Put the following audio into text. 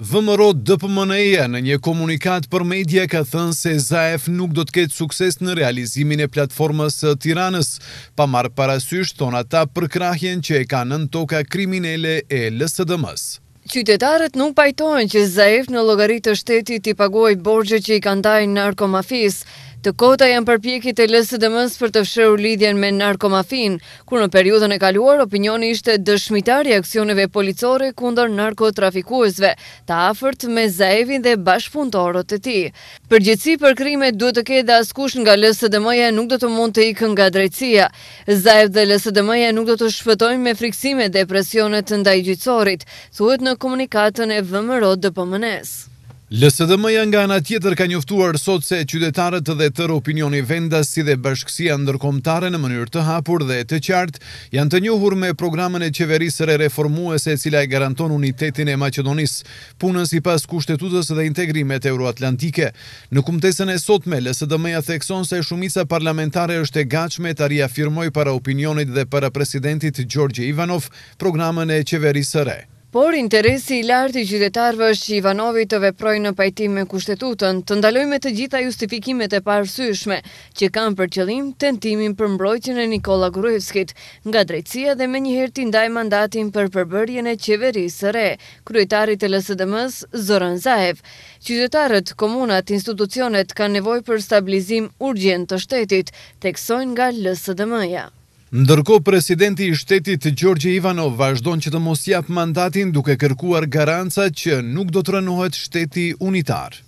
Vëmëro DPMNE në një komunikat për media ka thënë se Zaef nuk do të ketë sukses në realizimin e platformës të tiranës, pa marë parasysht tonë ata për krahjen që e ka nën toka kriminele e lësë dëmës. Qytetarët nuk pajtojnë që Zaef në logaritë të shtetit i pagoj borgje që i kandaj në narkomafisë. Të kota janë përpjekit të lësë dëmës për të fshërë lidhjen me narkomafin, kur në periudën e kaluar, opinioni ishte i aksioneve policore kundër narkotrafikuesve, ta afërt me zaevin dhe bashkëpuntorot të ti. Përgjithsi për krime duhet të dhe askush nga lësë dëmëja nuk do të mund të ikë nga drejtsia. Zaev dhe lësë dëmëja nuk do të shpëtojnë me friksime dhe presionet të ndaj gjithsorit, thuet në komunikatën e vëmërot dë pëmënes. LSDM-ja nga ana tjetër ka njoftuar sot se qytetarët dhe tërë opinioni vendas si dhe bashkësia ndërkombëtare në mënyrë të hapur dhe të qartë janë të njohur me programin e qeverisë së reformuese e cila e garanton unitetin e Maqedonisë, punën sipas kushtetutës dhe integrimet euroatlantike. Në kumtesën e sotme LSDM-ja thekson se shumica parlamentare është e gatshme të riafirmojë para opinionit dhe para presidentit Gjorgje Ivanov programin e qeverisë së Por interesi i lartë i qytetarëve është që Ivanovi të veprojë në pajtim me kushtetutën, të ndalojë me të gjitha justifikimet e paarsyeshme që kanë për qëllim tentimin për mbrojtjen e Nikola Gruevskit, nga drejtësia dhe menjëherë të ndaj mandatin për përbërjen e qeverisë së re, kryetari i LSDM-s Zoran Zaev. Qytetarët, komunat, institucionet kanë nevojë për stabilizim urgjent të shtetit, teksojnë nga LSDM-ja. Ndërko presidenti i shtetit Gjorgje Ivanov vazhdon që të mos jap mandatin duke kërkuar garanca që nuk do të rënohet shteti unitar.